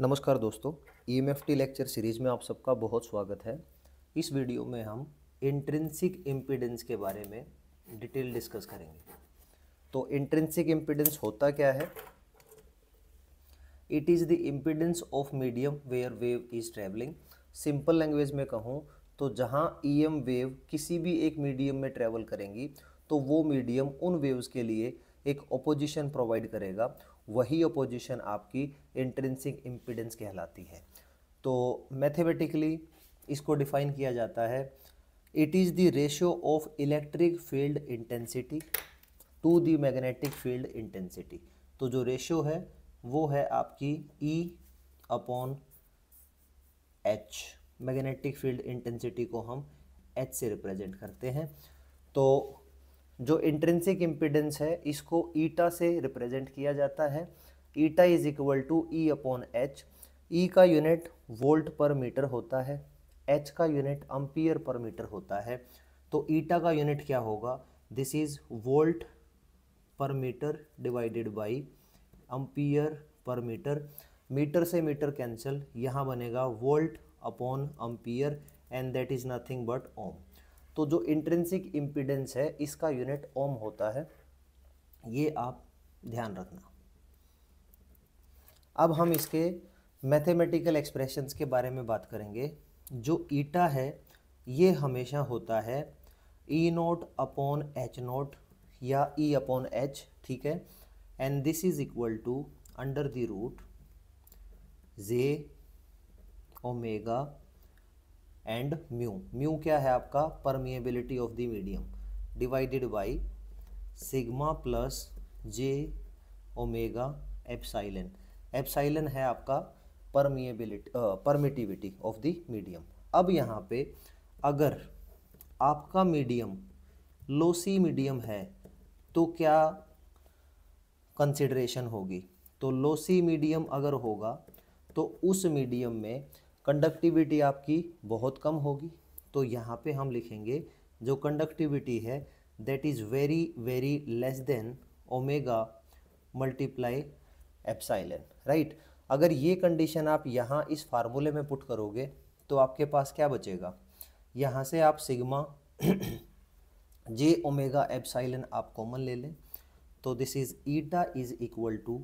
नमस्कार दोस्तों E M lecture series में आप सबका बहुत स्वागत है इस वीडियो में हम इंट्रेंसिक इम्पिडेंस के बारे में डिटेल डिस्कस करेंगे तो इंट्रेंसिक इम्पिडेंस होता क्या है it is the impedance of medium where wave is travelling simple language में कहूँ तो जहाँ ई एम वेव किसी भी एक मीडियम में ट्रैवल करेंगी तो वो मीडियम उन वेव्स के लिए एक ओपोजिशन प्रोवाइड करेगा वही अपोजिशन आपकी इंट्रेंसिक इम्पिडेंस कहलाती है तो मैथमेटिकली इसको डिफाइन किया जाता है it is the ratio of electric field intensity to the magnetic field intensity तो जो रेशियो है वो है आपकी E upon H magnetic field intensity को हम एच से रिप्रेजेंट करते हैं तो जो इंट्रेंसिक इम्पिडेंस है इसको ईटा से रिप्रेजेंट किया जाता है eta is equal to E upon H E का यूनिट वोल्ट पर मीटर होता है एच का यूनिट अम्पियर पर मीटर होता है तो ईटा का यूनिट क्या होगा this is volt per metre divided by ampere per metre metre से मीटर कैंसिल यहाँ बनेगा volt upon ampere and that is nothing but ohm तो जो इंट्रेंसिक इम्पिडेंस है इसका यूनिट ओम होता है ये आप ध्यान रखना अब हम इसके मैथमेटिकल एक्सप्रेशंस के बारे में बात करेंगे जो ईटा है ये हमेशा होता है E naught upon H naught या ई अपॉन एच ठीक है and this is equal to under the root j omega and mu mu क्या है आपका permeability of the medium divided by sigma plus j omega epsilon epsilon है आपका permeability permittivity of the medium अब यहाँ पे अगर आपका मीडियम लोसी मीडियम है तो क्या कंसिडरेशन होगी तो लोसी मीडियम अगर होगा तो उस मीडियम में कंडक्टिविटी आपकी बहुत कम होगी तो यहाँ पे हम लिखेंगे जो कंडक्टिविटी है that is very very less than omega multiply epsilon right अगर ये कंडीशन आप यहाँ इस फार्मूले में पुट करोगे तो आपके पास क्या बचेगा यहाँ से आप सिग्मा जे ओमेगा एप्साइलन आप कॉमन ले लें तो this is eta is equal to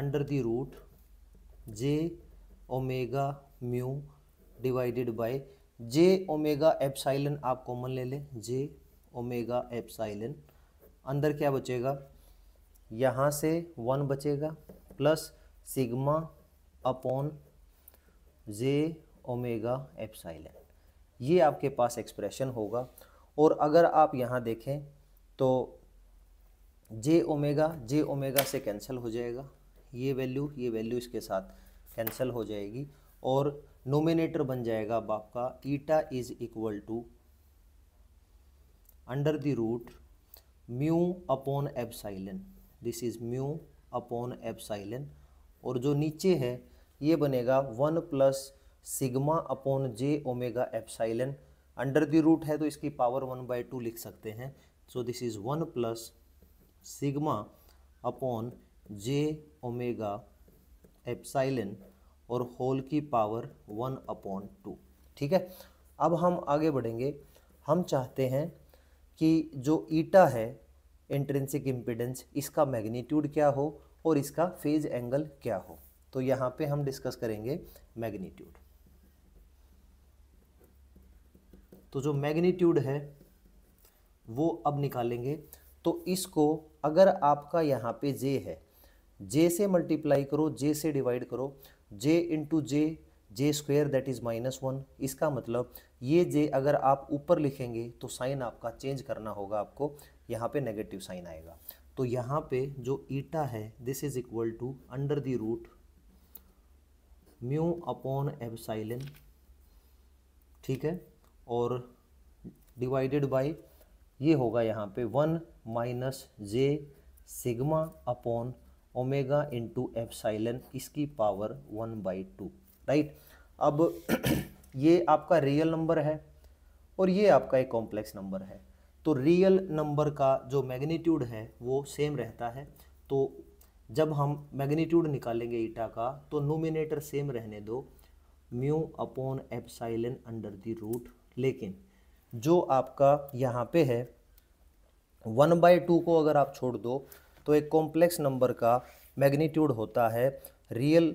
under the root j omega mu divided by j omega epsilon आप कॉमन ले लें जे ओमेगा एप्साइलन अंदर क्या बचेगा यहाँ से वन बचेगा plus sigma upon j omega epsilon ये आपके पास एक्सप्रेशन होगा और अगर आप यहाँ देखें तो जे ओमेगा जे ओमेगा से कैंसिल हो जाएगा ये वैल्यू ये वैल्यू इसके साथ कैंसिल हो जाएगी और नोमिनेटर बन जाएगा अब आपका eta is equal to under the root mu upon epsilon this is mu upon epsilon और जो नीचे है ये बनेगा one plus sigma upon j omega epsilon under the root है तो इसकी पावर वन बाई टू लिख सकते हैं so this is one plus sigma upon j omega epsilon और होल की पावर वन अपॉन टू ठीक है अब हम आगे बढ़ेंगे हम चाहते हैं कि जो ईटा है इंट्रेंसिक इम्पिडेंस इसका मैग्नीट्यूड क्या हो और इसका फेज एंगल क्या हो तो यहाँ पे हम डिस्कस करेंगे मैग्नीट्यूड तो जो मैग्नीट्यूड है वो अब निकालेंगे तो इसको अगर आपका यहाँ पे जे है जे से मल्टीप्लाई करो जे से डिवाइड करो j into j j square that is minus one इसका मतलब ये जे अगर आप ऊपर लिखेंगे तो साइन आपका चेंज करना होगा आपको यहाँ पे नेगेटिव साइन आएगा तो यहाँ पे जो ईटा है this is equal to under the root mu upon epsilon ठीक है और डिवाइडेड बाय ये होगा यहाँ पे one minus j sigma upon omega into epsilon इसकी power one by two right अब ये आपका रियल नंबर है और ये आपका एक कॉम्प्लेक्स नंबर है तो रियल नंबर का जो मैग्नीट्यूड है वो सेम रहता है तो जब हम मैग्नीट्यूड निकालेंगे ईटा का तो नोमिनेटर सेम रहने दो mu upon epsilon under the root लेकिन जो आपका यहाँ पे है वन बाई टू को अगर आप छोड़ दो तो एक कॉम्प्लेक्स नंबर का मैग्नीट्यूड होता है रियल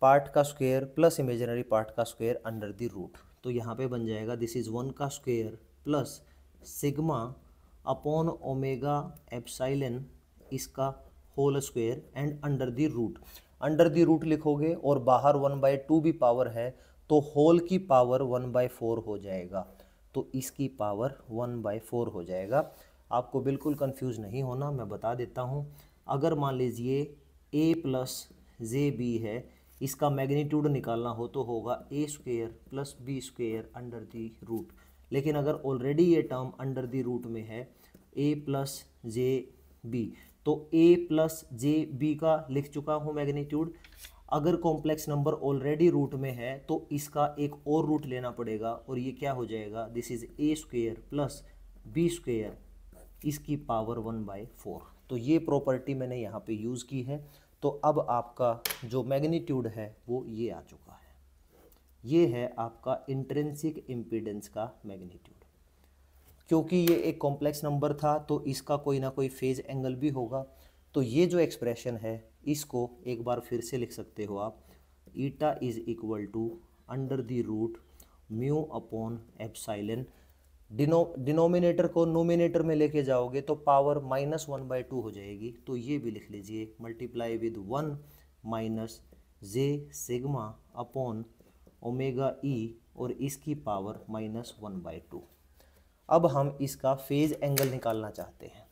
पार्ट का स्क्वेयर प्लस इमेजनरी पार्ट का स्क्वेयर अंडर द रूट तो यहाँ पे बन जाएगा दिस इज़ वन का square plus sigma upon omega epsilon इसका whole square and under the root under the root लिखोगे और बाहर वन बाई टू भी पावर है तो होल की पावर वन बाई फोर हो जाएगा तो इसकी पावर वन बाई फोर हो जाएगा आपको बिल्कुल कंफ्यूज नहीं होना मैं बता देता हूँ अगर मान लीजिए ए प्लस जे बी है इसका मैग्नीट्यूड निकालना हो तो होगा A square plus B square under the root लेकिन अगर ऑलरेडी ये टर्म अंडर द रूट में है ए प्लस जे बी तो ए प्लस जे बी का लिख चुका हूँ मैग्नीट्यूड अगर कॉम्प्लेक्स नंबर ऑलरेडी रूट में है तो इसका एक और रूट लेना पड़ेगा और ये क्या हो जाएगा this is A square plus B square इसकी पावर वन बाई फोर तो ये प्रॉपर्टी मैंने यहाँ पे यूज़ की है तो अब आपका जो मैग्नीट्यूड है वो ये आ चुका है ये है आपका इंट्रेंसिक इम्पीडेंस का मैग्नीट्यूड क्योंकि ये एक कॉम्प्लेक्स नंबर था तो इसका कोई ना कोई फेज एंगल भी होगा तो ये जो एक्सप्रेशन है इसको एक बार फिर से लिख सकते हो आप eta is equal to under the root mu upon epsilon denominator को नोमिनेटर में लेके जाओगे तो power minus one by two हो जाएगी तो ये भी लिख लीजिए multiply with one minus j sigma upon omega E और इसकी power minus one by two अब हम इसका फेज एंगल निकालना चाहते हैं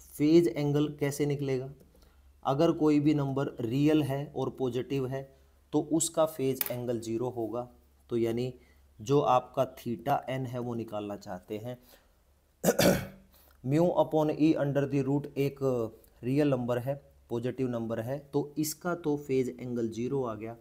फेज एंगल कैसे निकलेगा अगर कोई भी नंबर रियल है और पॉजिटिव है तो उसका फेज एंगल ज़ीरो होगा तो यानी जो आपका थीटा एन है वो निकालना चाहते हैं mu upon E under the root एक रियल नंबर है पॉजिटिव नंबर है तो इसका तो फेज एंगल जीरो आ गया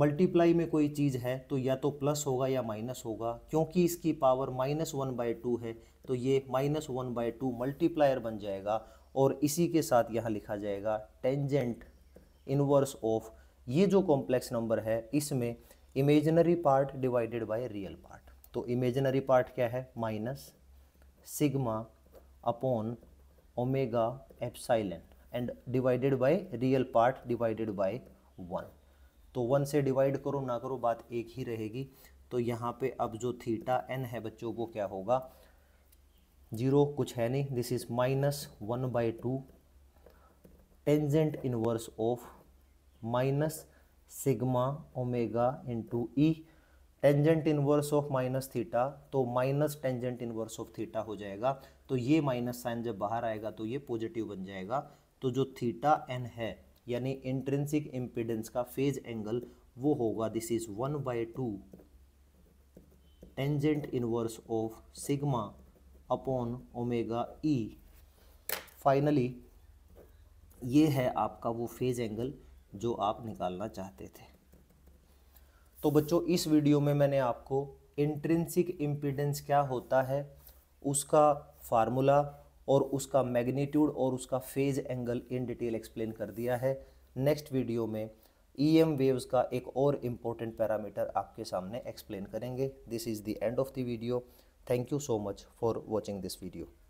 मल्टीप्लाई में कोई चीज़ है तो या तो प्लस होगा या माइनस होगा क्योंकि इसकी power minus one by two है तो ये minus one by two multiplier बन जाएगा और इसी के साथ यहाँ लिखा जाएगा टेंजेंट इनवर्स ऑफ ये जो कॉम्प्लेक्स नंबर है इसमें imaginary part divided by real part तो इमेजनरी पार्ट क्या है minus sigma upon omega epsilon and divided by real part divided by one तो वन से डिवाइड करो ना करो बात एक ही रहेगी तो यहाँ पे अब जो थीटा एन है बच्चों को क्या होगा जीरो कुछ है नहीं this is minus one by two tangent inverse of minus sigma omega into E tangent inverse of minus theta तो minus tangent inverse of theta हो जाएगा तो ये माइनस साइन जब बाहर आएगा तो ये पॉजिटिव बन जाएगा तो जो थीटा एन है यानी इंट्रेंसिक इम्पिडेंस का फेज एंगल वो होगा this is one by two tangent inverse of sigma upon omega E finally ये है आपका वो फेज एंगल जो आप निकालना चाहते थे तो बच्चों इस वीडियो में मैंने आपको इंट्रेंसिक इम्पीडेंस क्या होता है उसका फार्मूला और उसका मैग्नीट्यूड और उसका phase angle in detail explain कर दिया है नेक्स्ट वीडियो में ईएम e वेव्स का एक और इम्पोर्टेंट पैरामीटर आपके सामने एक्सप्लेन करेंगे this is the end of the video thank you so much for watching this video